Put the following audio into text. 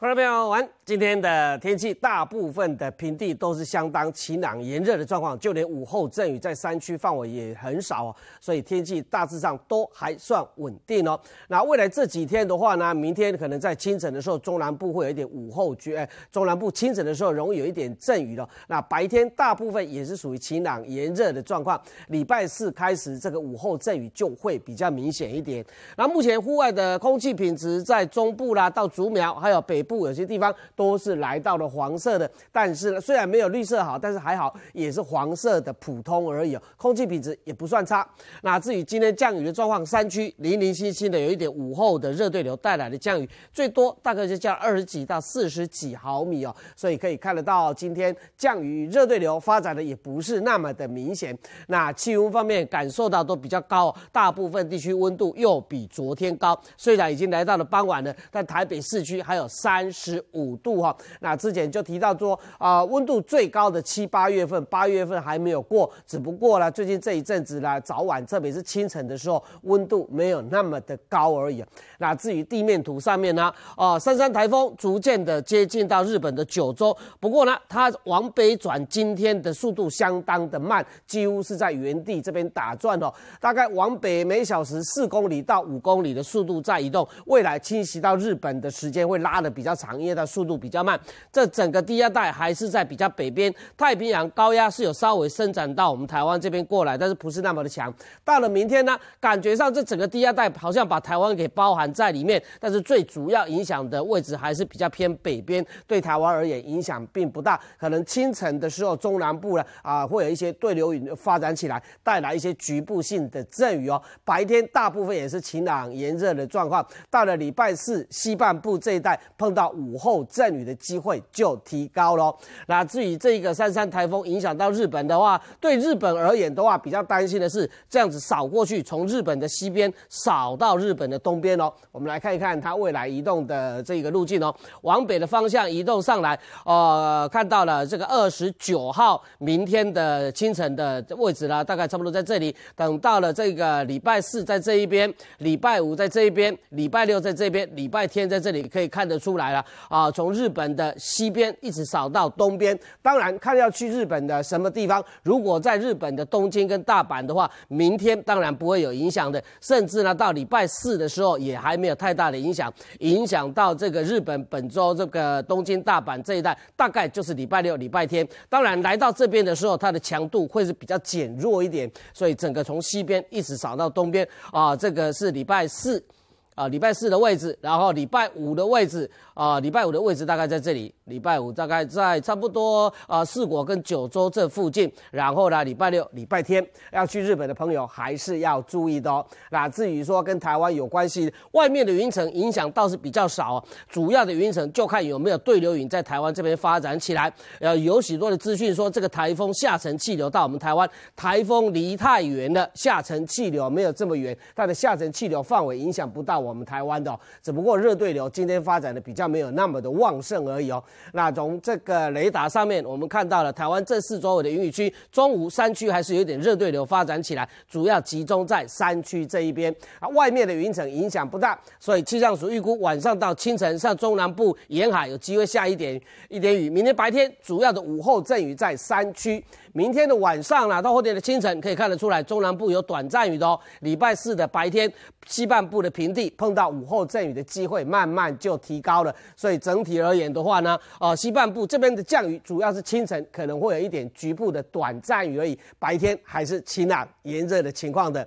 各位朋友好，今天的天气大部分的平地都是相当晴朗炎热的状况，就连午后阵雨在山区范围也很少哦，所以天气大致上都还算稳定哦。那未来这几天的话呢，明天可能在清晨的时候，中南部会有一点午后局，哎，中南部清晨的时候容易有一点阵雨了。那白天大部分也是属于晴朗炎热的状况。礼拜四开始，这个午后阵雨就会比较明显一点。那目前户外的空气品质在中部啦，到竹苗还有北。部有些地方都是来到了黄色的，但是呢，虽然没有绿色好，但是还好，也是黄色的普通而已。空气品质也不算差，那至于今天降雨的状况？山区零零星星的有一点午后的热对流带来的降雨，最多大概就降二十几到四十几毫米哦。所以可以看得到，今天降雨热对流发展的也不是那么的明显。那气温方面感受到都比较高，大部分地区温度又比昨天高。虽然已经来到了傍晚了，但台北市区还有三。三十五度哈，那之前就提到说啊，温度最高的七八月份，八月份还没有过，只不过呢，最近这一阵子呢，早晚特别是清晨的时候，温度没有那么的高而已。那至于地面图上面呢，啊，三三台风逐渐的接近到日本的九州，不过呢，它往北转，今天的速度相当的慢，几乎是在原地这边打转哦，大概往北每小时四公里到五公里的速度在移动，未来侵袭到日本的时间会拉的比较。比较长，因为它速度比较慢。这整个低压带还是在比较北边，太平洋高压是有稍微伸展到我们台湾这边过来，但是不是那么的强。到了明天呢，感觉上这整个低压带好像把台湾给包含在里面，但是最主要影响的位置还是比较偏北边，对台湾而言影响并不大。可能清晨的时候，中南部呢啊会有一些对流云发展起来，带来一些局部性的阵雨哦。白天大部分也是晴朗炎热的状况。到了礼拜四西半部这一带碰。到午后阵雨的机会就提高了。那至于这个三三台风影响到日本的话，对日本而言的话，比较担心的是这样子扫过去，从日本的西边扫到日本的东边哦。我们来看一看它未来移动的这个路径哦，往北的方向移动上来。呃，看到了这个二十九号明天的清晨的位置啦，大概差不多在这里。等到了这个礼拜四在这一边，礼拜五在这一边，礼拜六在这边，礼拜天在这里，可以看得出来。来了啊！从日本的西边一直扫到东边，当然看要去日本的什么地方。如果在日本的东京跟大阪的话，明天当然不会有影响的，甚至呢到礼拜四的时候也还没有太大的影响，影响到这个日本本周这个东京、大阪这一带，大概就是礼拜六、礼拜天。当然来到这边的时候，它的强度会是比较减弱一点，所以整个从西边一直扫到东边啊，这个是礼拜四。啊，礼拜四的位置，然后礼拜五的位置，啊，礼拜五的位置大概在这里，礼拜五大概在差不多啊，四国跟九州这附近。然后呢，礼拜六、礼拜天要去日本的朋友还是要注意的哦。那至于说跟台湾有关系，外面的云层影响倒是比较少，主要的云层就看有没有对流云在台湾这边发展起来。呃、有许多的资讯说，这个台风下沉气流到我们台湾，台风离太远了，下沉气流没有这么远，它的下沉气流范围影响不大。我们台湾的，只不过热对流今天发展的比较没有那么的旺盛而已哦。那从这个雷达上面，我们看到了台湾正四周围的云雨区，中湖山区还是有点热对流发展起来，主要集中在山区这一边啊。外面的云层影响不大，所以气象署预估晚上到清晨，像中南部沿海有机会下一点一点雨。明天白天主要的午后阵雨在山区，明天的晚上啦到后天的清晨可以看得出来，中南部有短暂雨的哦。礼拜四的白天，西半部的平地。碰到午后阵雨的机会，慢慢就提高了。所以整体而言的话呢，呃，西半部这边的降雨主要是清晨可能会有一点局部的短暂雨而已，白天还是晴朗炎热的情况的。